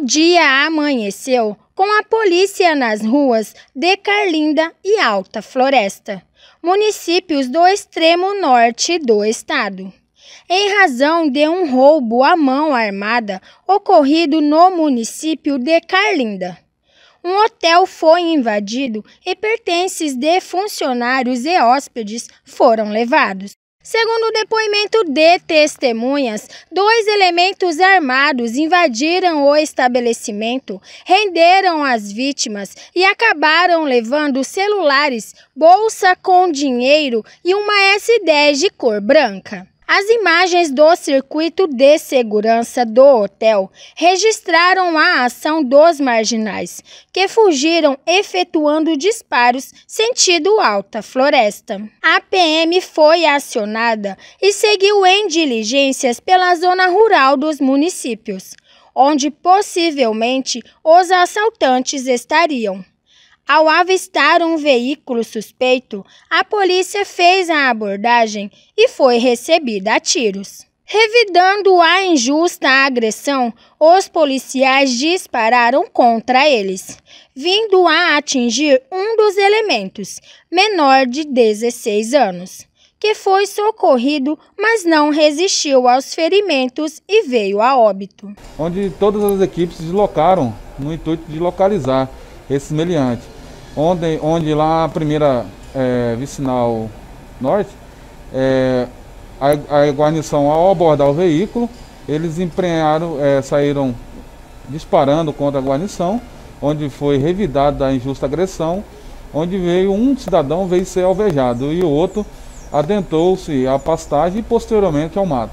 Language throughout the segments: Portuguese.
O dia amanheceu com a polícia nas ruas de Carlinda e Alta Floresta, municípios do extremo norte do estado, em razão de um roubo à mão armada ocorrido no município de Carlinda. Um hotel foi invadido e pertences de funcionários e hóspedes foram levados. Segundo o depoimento de testemunhas, dois elementos armados invadiram o estabelecimento, renderam as vítimas e acabaram levando celulares, bolsa com dinheiro e uma S10 de cor branca. As imagens do circuito de segurança do hotel registraram a ação dos marginais, que fugiram efetuando disparos sentido alta floresta. A PM foi acionada e seguiu em diligências pela zona rural dos municípios, onde possivelmente os assaltantes estariam. Ao avistar um veículo suspeito, a polícia fez a abordagem e foi recebida a tiros. Revidando a injusta agressão, os policiais dispararam contra eles, vindo a atingir um dos elementos, menor de 16 anos, que foi socorrido, mas não resistiu aos ferimentos e veio a óbito. Onde todas as equipes deslocaram no intuito de localizar esse meliante onde, onde lá a primeira é, vicinal norte, é, a, a, guarnição ao abordar o veículo, eles empenharam, é, saíram disparando contra a guarnição, onde foi revidada a injusta agressão, onde veio um cidadão veio ser alvejado e o outro adentrou-se à pastagem e posteriormente ao mato.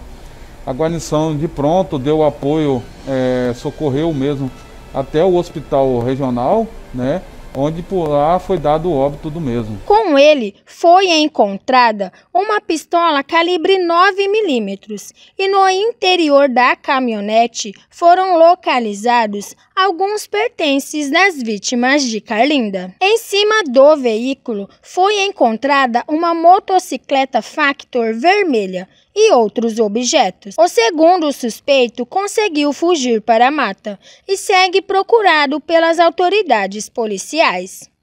A guarnição de pronto deu apoio, é, socorreu mesmo até o hospital regional, né? onde por lá foi dado o óbito do mesmo. Com ele foi encontrada uma pistola calibre 9 milímetros e no interior da caminhonete foram localizados alguns pertences das vítimas de Carlinda. Em cima do veículo foi encontrada uma motocicleta Factor vermelha e outros objetos. O segundo suspeito conseguiu fugir para a mata e segue procurado pelas autoridades policiais.